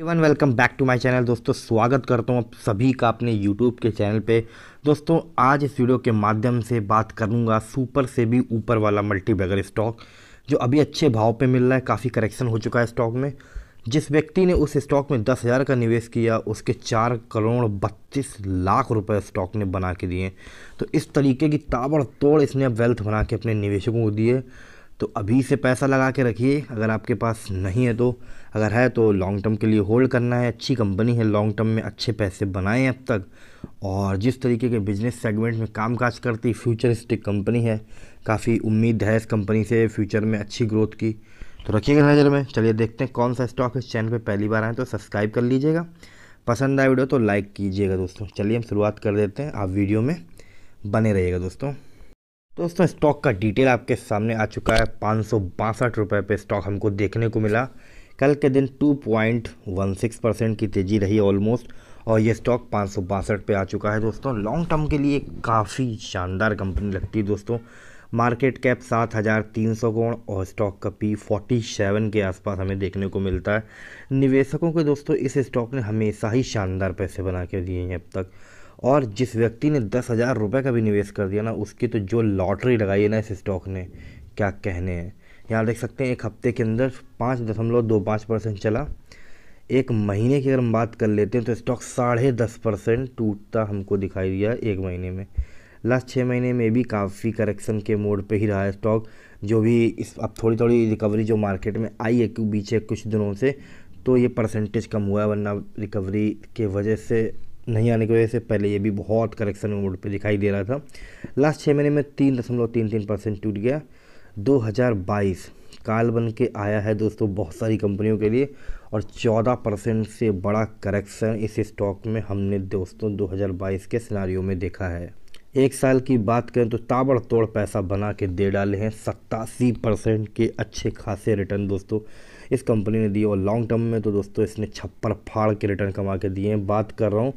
Avon welcome back to my channel दोस्तों स्वागत करता हूँ आप सभी का अपने यूट्यूब के चैनल पे दोस्तों आज इस वीडियो के माध्यम से बात करूँगा सुपर से भी ऊपर वाला मल्टी बैगर स्टॉक जो अभी अच्छे भाव पे मिल रहा है काफ़ी करेक्शन हो चुका है स्टॉक में जिस व्यक्ति ने उस स्टॉक में दस हज़ार का निवेश किया उसके चार करोड़ बत्तीस लाख रुपए स्टॉक ने बना के दिए तो इस तरीके की ताबड़तोड़ इसने वेल्थ बना के अपने निवेशकों को दिए तो अभी से पैसा लगा के रखिए अगर आपके पास नहीं है तो अगर है तो लॉन्ग टर्म के लिए होल्ड करना है अच्छी कंपनी है लॉन्ग टर्म में अच्छे पैसे बनाए अब तक और जिस तरीके के बिजनेस सेगमेंट में काम काज करती फ्यूचरिस्टिक कंपनी है काफ़ी उम्मीद है इस कंपनी से फ्यूचर में अच्छी ग्रोथ की तो रखिएगा नज़र में चलिए देखते हैं कौन सा स्टॉक इस चैनल पर पहली बार आए तो सब्सक्राइब कर लीजिएगा पसंद आए वीडियो तो लाइक कीजिएगा दोस्तों चलिए हम शुरुआत कर देते हैं आप वीडियो में बने रहिएगा दोस्तों तो दोस्तों स्टॉक का डिटेल आपके सामने आ चुका है पाँच सौ बासठ रुपये पे स्टॉक हमको देखने को मिला कल के दिन 2.16 परसेंट की तेज़ी रही ऑलमोस्ट और ये स्टॉक पाँच सौ बासठ पे आ चुका है दोस्तों लॉन्ग टर्म के लिए काफ़ी शानदार कंपनी लगती है दोस्तों मार्केट कैप सात हज़ार तीन सौ और स्टॉक का पी 47 सेवन के आसपास हमें देखने को मिलता है निवेशकों के दोस्तों इस स्टॉक ने हमेशा ही शानदार पैसे बना के दिए हैं अब तक और जिस व्यक्ति ने दस हज़ार रुपये का भी निवेश कर दिया ना उसकी तो जो लॉटरी लगाई है ना इस स्टॉक ने क्या कहने हैं यहाँ देख सकते हैं एक हफ्ते के अंदर पाँच दशमलव दो पाँच परसेंट चला एक महीने की अगर हम बात कर लेते हैं तो स्टॉक साढ़े दस परसेंट टूटता हमको दिखाई दिया एक महीने में लास्ट छः महीने में भी काफ़ी करेक्शन के मोड पे ही रहा है स्टॉक जो भी इस अब थोड़ी थोड़ी रिकवरी जो मार्केट में आई है बीच है कुछ दिनों से तो ये परसेंटेज कम हुआ है वरना रिकवरी के वजह से नहीं आने की वजह से पहले ये भी बहुत करेक्शन मोड पे दिखाई दे रहा था लास्ट छः महीने में तीन दशमलव तीन तीन परसेंट टूट गया 2022 काल बन के आया है दोस्तों बहुत सारी कंपनियों के लिए और 14 परसेंट से बड़ा करेक्शन इस स्टॉक में हमने दोस्तों 2022 के सिनारियों में देखा है एक साल की बात करें तो ताबड़तोड़ पैसा बना के दे डाले हैं सत्तासी परसेंट के अच्छे खासे रिटर्न दोस्तों इस कंपनी ने दी और लॉन्ग टर्म में तो दोस्तों इसने छप्पर फाड़ के रिटर्न कमा के दिए हैं बात कर रहा हूँ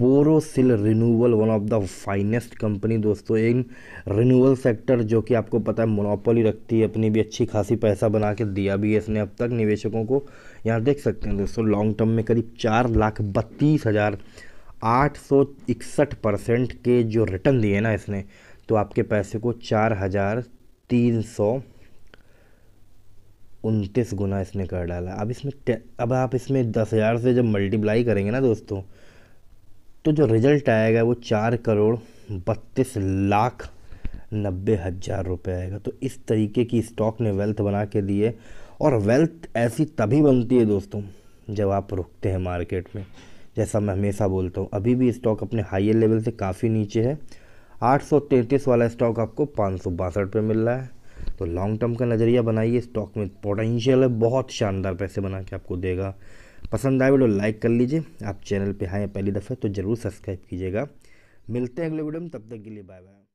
Borosil renewal one of the finest company दोस्तों इन रिन्यूअल सेक्टर जो कि आपको पता है मोनोपोली रखती है अपनी भी अच्छी खासी पैसा बना के दिया भी है इसने अब तक निवेशकों को यहाँ देख सकते हैं दोस्तों लॉन्ग टर्म में करीब चार लाख बत्तीस हज़ार आठ सौ इकसठ परसेंट के जो रिटर्न दिए ना इसने तो आपके पैसे को चार हज़ार तीन सौ उनतीस गुना इसने कर डाला अब इसमें अब आप इसमें दस हज़ार से जब मल्टीप्लाई करेंगे ना दोस्तों तो जो रिज़ल्ट आएगा वो चार करोड़ बत्तीस लाख नब्बे हज़ार रुपये आएगा तो इस तरीके की स्टॉक ने वेल्थ बना के दिए और वेल्थ ऐसी तभी बनती है दोस्तों जब आप रुकते हैं मार्केट में जैसा मैं हमेशा बोलता हूँ अभी भी स्टॉक अपने हाइयर लेवल से काफ़ी नीचे है आठ वाला स्टॉक आपको पाँच सौ बासठ मिल रहा है तो लॉन्ग टर्म का नज़रिया बनाइए स्टॉक में पोटेंशियल है बहुत शानदार पैसे बना के आपको देगा पसंद आए वीडियो लाइक कर लीजिए आप चैनल पे हाँ पहली दफ़े तो ज़रूर सब्सक्राइब कीजिएगा मिलते हैं अगले वीडियो में तब तक के लिए बाय बाय